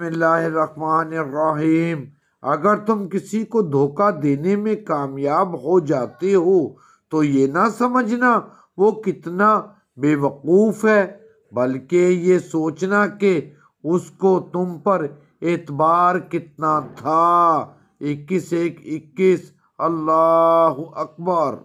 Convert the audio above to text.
बसमीम अगर तुम किसी को धोखा देने में कामयाब हो जाते हो तो ये ना समझना वो कितना बेवकूफ़ है बल्कि ये सोचना कि उसको तुम पर एतबार कितना था इक्कीस एक इक्कीस अल्लाह अकबर